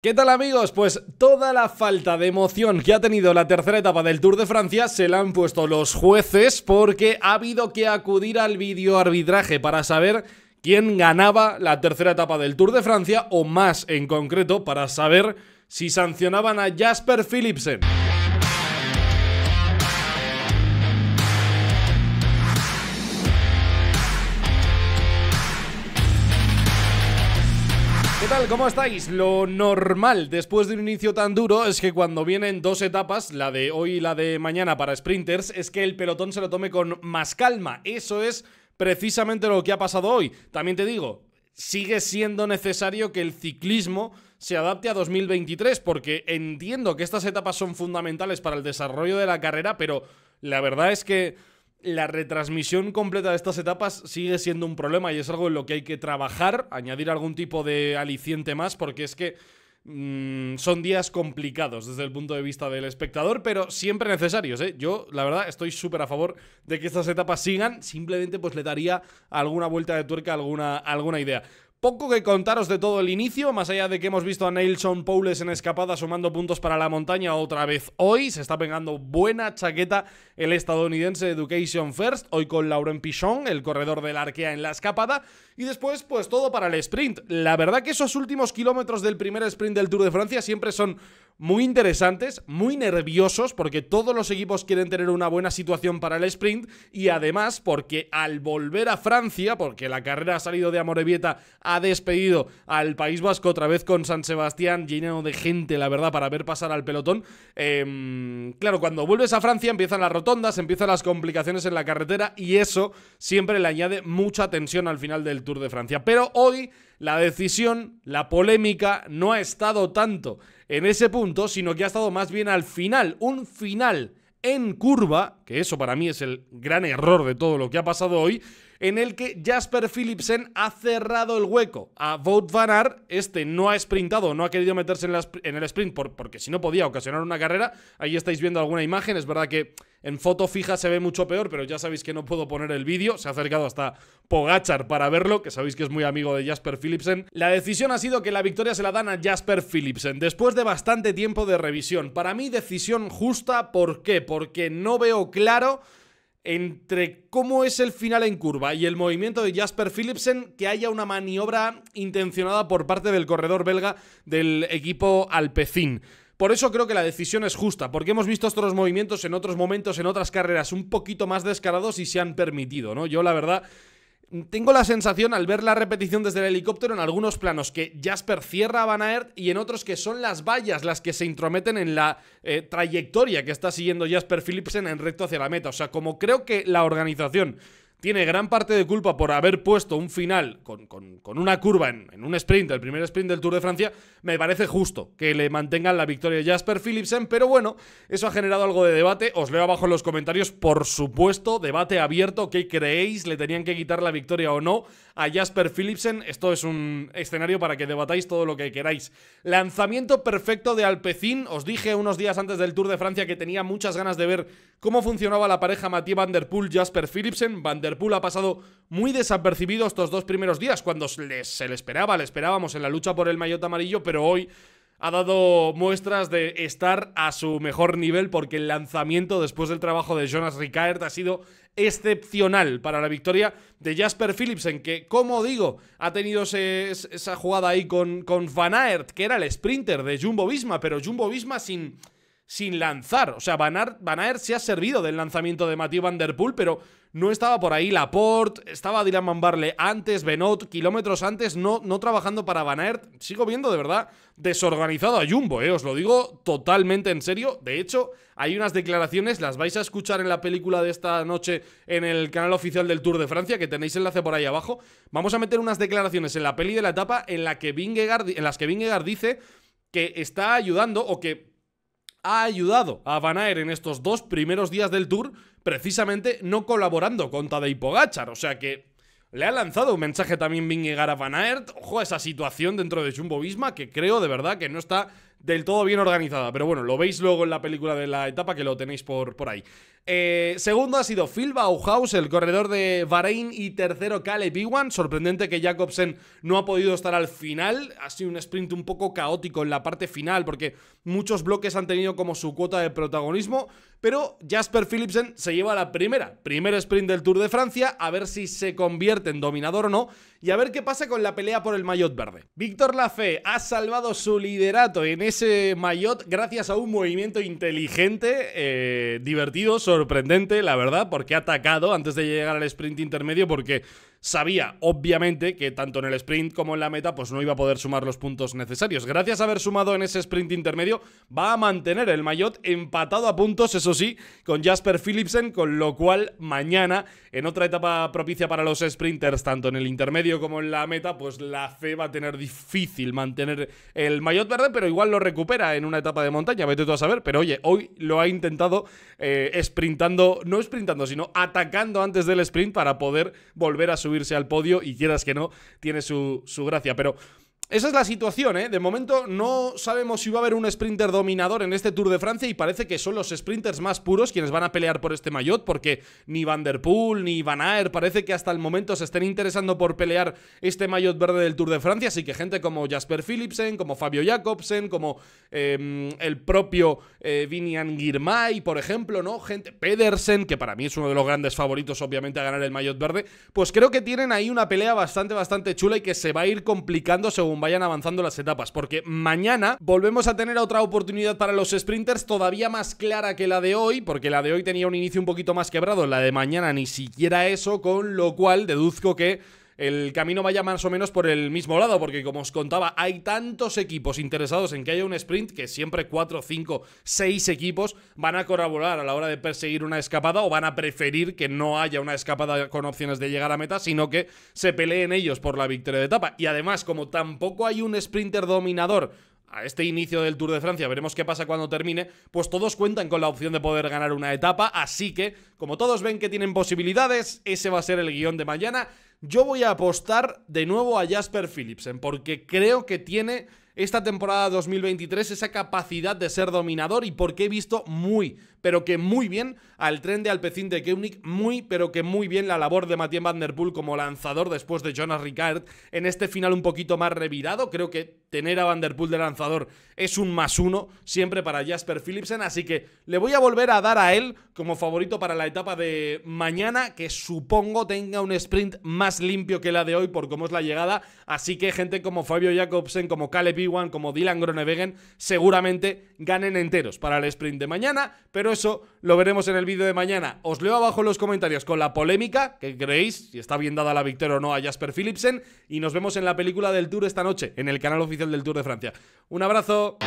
¿Qué tal amigos? Pues toda la falta de emoción que ha tenido la tercera etapa del Tour de Francia se la han puesto los jueces porque ha habido que acudir al arbitraje para saber quién ganaba la tercera etapa del Tour de Francia o más en concreto para saber si sancionaban a Jasper Philipsen. tal? ¿Cómo estáis? Lo normal después de un inicio tan duro es que cuando vienen dos etapas, la de hoy y la de mañana para sprinters, es que el pelotón se lo tome con más calma. Eso es precisamente lo que ha pasado hoy. También te digo, sigue siendo necesario que el ciclismo se adapte a 2023, porque entiendo que estas etapas son fundamentales para el desarrollo de la carrera, pero la verdad es que la retransmisión completa de estas etapas sigue siendo un problema y es algo en lo que hay que trabajar, añadir algún tipo de aliciente más, porque es que mm, son días complicados desde el punto de vista del espectador, pero siempre necesarios. ¿eh? Yo, la verdad, estoy súper a favor de que estas etapas sigan, simplemente pues le daría alguna vuelta de tuerca, alguna, alguna idea. Poco que contaros de todo el inicio, más allá de que hemos visto a Nelson Poules en escapada sumando puntos para la montaña otra vez hoy, se está pegando buena chaqueta el estadounidense Education First, hoy con Lauren Pichon, el corredor del Arkea en la escapada, y después pues todo para el sprint. La verdad que esos últimos kilómetros del primer sprint del Tour de Francia siempre son muy interesantes, muy nerviosos, porque todos los equipos quieren tener una buena situación para el sprint, y además porque al volver a Francia, porque la carrera ha salido de Amorebieta ha despedido al País Vasco otra vez con San Sebastián lleno de gente, la verdad, para ver pasar al pelotón. Em, claro, cuando vuelves a Francia empiezan las rotondas, empiezan las complicaciones en la carretera y eso siempre le añade mucha tensión al final del Tour de Francia. Pero hoy la decisión, la polémica, no ha estado tanto en ese punto, sino que ha estado más bien al final, un final en curva, que eso para mí es el gran error de todo lo que ha pasado hoy, en el que Jasper Philipsen ha cerrado el hueco a Wout Van Este no ha sprintado, no ha querido meterse en, el sprint porque si no podía ocasionar una carrera. Ahí estáis viendo alguna imagen, es verdad que en foto fija se ve mucho peor, pero ya sabéis que no puedo poner el vídeo. Se ha acercado hasta Pogachar para verlo, que sabéis que es muy amigo de Jasper Philipsen. La decisión ha sido que la victoria se la dan a Jasper Philipsen después de bastante tiempo de revisión. Para mí, decisión justa. ¿Por qué? Porque no veo claro entre cómo es el final en curva y el movimiento de Jasper Philipsen que haya una maniobra intencionada por parte del corredor belga del equipo Alpecin. Por eso creo que la decisión es justa, porque hemos visto estos movimientos en otros momentos, en otras carreras, un poquito más descarados y se han permitido, ¿no? Yo la verdad... Tengo la sensación al ver la repetición desde el helicóptero en algunos planos que Jasper cierra a Van Aert y en otros que son las vallas las que se intrometen en la eh, trayectoria que está siguiendo Jasper Philipsen en recto hacia la meta. O sea, como creo que la organización tiene gran parte de culpa por haber puesto un final con, una curva en, en, un sprint, el primer sprint del Tour de Francia, me parece justo que le mantengan la victoria a Jasper Philipsen, pero bueno, eso ha generado algo de debate. Os leo abajo en los comentarios, por supuesto, debate abierto, ¿qué creéis? ¿Le tenían que quitar la victoria o no a Jasper Philipsen? Esto es un escenario para que debatáis todo lo que queráis. Lanzamiento perfecto de Alpecin, os dije unos días antes del Tour de Francia que tenía muchas ganas de ver cómo funcionaba la pareja Mathieu Van Der Jasper Philipsen. Van ha pasado muy desapercibido estos dos primeros días, cuando se le esperaba, le esperábamos en la lucha por el maillot amarillo, pero hoy ha dado muestras de estar a su mejor nivel porque el lanzamiento después del trabajo de Jonas Ricaert ha sido excepcional para la victoria de Jasper Philipsen, que como digo, ha tenido esa jugada ahí con, con Van Aert, que era el sprinter de Jumbo Visma, pero Jumbo Visma sin sin lanzar. O sea, Van, Aert, se ha servido del lanzamiento de Mathieu Van Der Poel, pero no estaba por ahí Laporte, estaba Dylan Van antes, Benot, kilómetros antes, no, no trabajando para Van Aert. Sigo viendo de verdad desorganizado a Jumbo, eh, os lo digo totalmente en serio. De hecho, hay unas declaraciones, las vais a escuchar en la película de esta noche en el canal oficial del Tour de Francia, que tenéis enlace por ahí abajo. Vamos a meter unas declaraciones en la peli de la etapa en, la que Vingegaard, en las que Vingegaard dice que está ayudando o que ha ayudado a Van Aert en estos dos primeros días del Tour, precisamente no colaborando con Tadej Pogachar. O sea que le ha lanzado un mensaje también Vingegaard a Van Aert. Ojo a esa situación dentro de Jumbo Visma que creo de verdad que no está del todo bien organizada. Pero bueno, lo veis luego en la película de la etapa que lo tenéis por, por ahí. Eh, segundo ha sido Phil Bauhaus, el corredor de Bahrein. Y tercero, Caleb Iwan. Sorprendente que Jacobsen no ha podido estar al final. Ha sido un sprint un poco caótico en la parte final porque muchos bloques han tenido como su cuota de protagonismo. Pero Jasper Philipsen se lleva la primera, primer sprint del Tour de Francia, a ver si se convierte en dominador o no, y a ver qué pasa con la pelea por el maillot verde. Víctor Lafé ha salvado su liderato en ese maillot gracias a un movimiento inteligente, eh, divertido, sorprendente, la verdad, porque ha atacado antes de llegar al sprint intermedio, porque sabía, obviamente, que tanto en el sprint como en la meta, pues no iba a poder sumar los puntos necesarios. Gracias a haber sumado en ese sprint intermedio, va a mantener el Mayotte empatado a puntos, eso sí, con Jasper Philipsen, con lo cual mañana, en otra etapa propicia para los sprinters, tanto en el intermedio como en la meta, pues la fe va a tener difícil mantener el Mayotte verde, pero igual lo recupera en una etapa de montaña, vete tú a saber, pero oye, hoy lo ha intentado eh, sprintando, no sprintando, sino atacando antes del sprint para poder volver a su subirse al podio y quieras que no, tiene su, su gracia. Pero esa es la situación, ¿eh? De momento no sabemos si va a haber un sprinter dominador en este Tour de Francia y parece que son los sprinters más puros quienes van a pelear por este maillot porque ni Van Der Poel ni Van Aert parece que hasta el momento se estén interesando por pelear este maillot verde del Tour de Francia, así que gente como Jasper Philipsen, como Fabio Jacobsen, como em, el propio eh, Vinian Girmay, por ejemplo, ¿no? Gente, Pedersen, que para mí es uno de los grandes favoritos obviamente a ganar el maillot verde, pues creo que tienen ahí una pelea bastante, bastante chula y que se va a ir complicando según vayan avanzando las etapas, porque mañana volvemos a tener otra oportunidad para los sprinters todavía más clara que la de hoy, porque la de hoy tenía un inicio un poquito más quebrado, la de mañana ni siquiera eso, con lo cual deduzco que el camino vaya más o menos por el mismo lado, porque como os contaba, hay tantos equipos interesados en que haya un sprint que siempre 4, 5, 6 equipos van a colaborar a la hora de perseguir una escapada o van a preferir que no haya una escapada con opciones de llegar a meta, sino que se peleen ellos por la victoria de etapa. Y además, como tampoco hay un sprinter dominador a este inicio del Tour de Francia, veremos qué pasa cuando termine, pues todos cuentan con la opción de poder ganar una etapa, así que, como todos ven que tienen posibilidades, ese va a ser el guión de mañana. Yo voy a apostar de nuevo a Jasper Philipsen, porque creo que tiene esta temporada 2023 esa capacidad de ser dominador y porque he visto muy, pero que muy bien al tren de Alpecin de Keunig, muy, pero que muy bien la labor de Mathieu Van Der Poel como lanzador después de Jonas Ricard en este final un poquito más revirado. Creo que tener a Van Der Poel de lanzador es un más uno siempre para Jasper Philipsen, así que le voy a volver a dar a él como favorito para la etapa de mañana, que supongo tenga un sprint más limpio que la de hoy por cómo es la llegada, así que gente como Fabio Jacobsen, como Caleb Iwan, como Dylan Gronewegen seguramente ganen enteros para el sprint de mañana, pero eso lo veremos en el vídeo de mañana. Os leo abajo en los comentarios con la polémica, que creéis, si está bien dada la victoria o no a Jasper Philipsen, y nos vemos en la película del Tour esta noche, en el canal oficial del Tour de Francia. Un abrazo.